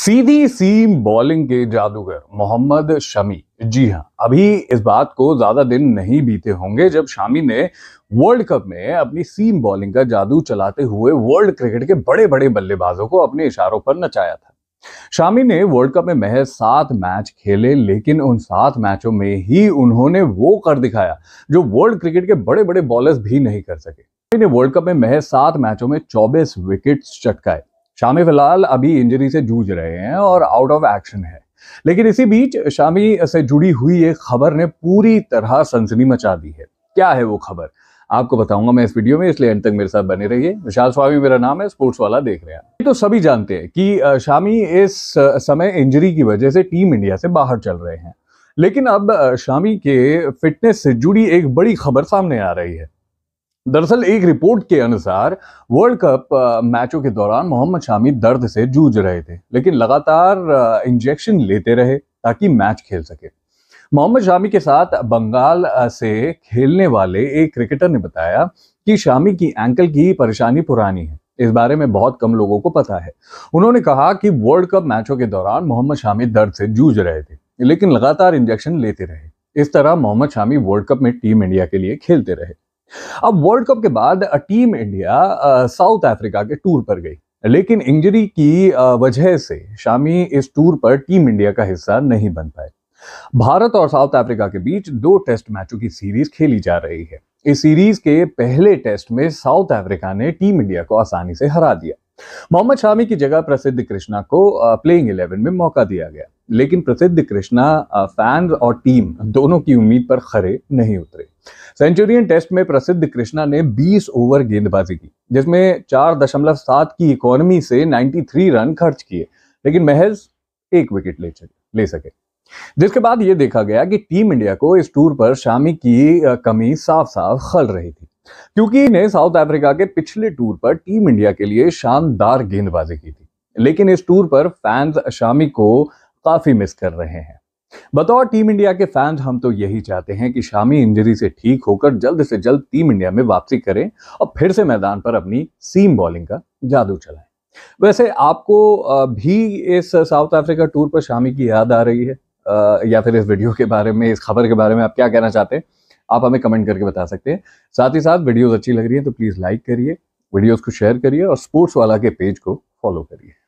सीधी seam bowling के जादूगर मोहम्मद शमी जी हाँ अभी इस बात को ज्यादा दिन नहीं बीते होंगे जब शामी ने वर्ल्ड कप में अपनी सीम बॉलिंग का जादू चलाते हुए वर्ल्ड क्रिकेट के बड़े बड़े बल्लेबाजों को अपने इशारों पर नचाया था शामी ने वर्ल्ड कप में महज सात मैच खेले लेकिन उन सात मैचों में ही उन्होंने वो कर दिखाया जो वर्ल्ड क्रिकेट के बड़े बड़े बॉलर्स भी नहीं कर सके ने वर्ल्ड कप में महज सात मैचों में 24 विकेट्स चटकाए शामी फिलहाल अभी इंजरी से जूझ रहे हैं और आउट ऑफ एक्शन है लेकिन इसी बीच शामी से जुड़ी हुई एक खबर ने पूरी तरह सनसनी मचा दी है क्या है वो खबर आपको बताऊंगा मैं इस वीडियो में इसलिए अंत तक मेरे साथ बने रहिए विशाल स्वामी मेरा नाम है स्पोर्ट्स वाला देख रहे हैं तो सभी जानते हैं कि शामी इस समय इंजरी की वजह से टीम इंडिया से बाहर चल रहे हैं लेकिन अब शामी के फिटनेस से जुड़ी एक बड़ी खबर सामने आ रही है दरअसल एक रिपोर्ट के अनुसार वर्ल्ड कप मैचों के दौरान मोहम्मद शामी दर्द से जूझ रहे थे लेकिन लगातार इंजेक्शन लेते रहे ताकि मैच खेल सके मोहम्मद शामी के साथ बंगाल से खेलने वाले एक क्रिकेटर ने बताया कि शामी की एंकल की परेशानी पुरानी है इस बारे में बहुत कम लोगों को पता है उन्होंने कहा कि वर्ल्ड कप मैचों के दौरान मोहम्मद शामी दर्द से जूझ रहे थे लेकिन लगातार इंजेक्शन लेते रहे इस तरह मोहम्मद शामी वर्ल्ड कप में टीम इंडिया के लिए खेलते रहे अब वर्ल्ड कप के बाद टीम इंडिया साउथ अफ्रीका के टूर पर गई लेकिन इंजरी की वजह से शामी इस टूर पर टीम इंडिया का हिस्सा नहीं बन पाए भारत और साउथ अफ्रीका के बीच दो टेस्ट मैचों की सीरीज खेली जा रही है इस सीरीज के पहले टेस्ट में साउथ अफ्रीका ने टीम इंडिया को आसानी से हरा दिया मोहम्मद शामी की जगह प्रसिद्ध कृष्णा को प्लेइंग इलेवन में मौका दिया गया लेकिन प्रसिद्ध कृष्णा फैंस और टीम दोनों की उम्मीद पर खरे नहीं उतरे सेंचुरियन टेस्ट में प्रसिद्ध कृष्णा ने 20 ओवर गेंदबाजी की जिसमें 4.7 की इकोनॉमी से 93 रन खर्च किए लेकिन महज एक विकेट ले ले सके जिसके बाद ये देखा गया कि टीम इंडिया को इस टूर पर शामी की कमी साफ साफ खल रही थी क्योंकि ने साउथ अफ्रीका के पिछले टूर पर टीम इंडिया के लिए शानदार गेंदबाजी की थी लेकिन इस टूर पर फैंस शामी को काफी मिस कर रहे हैं बतौर टीम इंडिया के फैंस हम तो यही चाहते हैं कि शामी इंजरी से ठीक होकर जल्द से जल्द टीम इंडिया में वापसी करें और फिर से मैदान पर अपनी सीम बॉलिंग का जादू चलाएं वैसे आपको भी इस साउथ अफ्रीका टूर पर शामी की याद आ रही है या फिर इस वीडियो के बारे में इस खबर के बारे में आप क्या कहना चाहते हैं आप हमें कमेंट करके बता सकते हैं साथ ही साथ वीडियोस अच्छी लग रही है तो प्लीज़ लाइक करिए वीडियोस को शेयर करिए और स्पोर्ट्स वाला के पेज को फॉलो करिए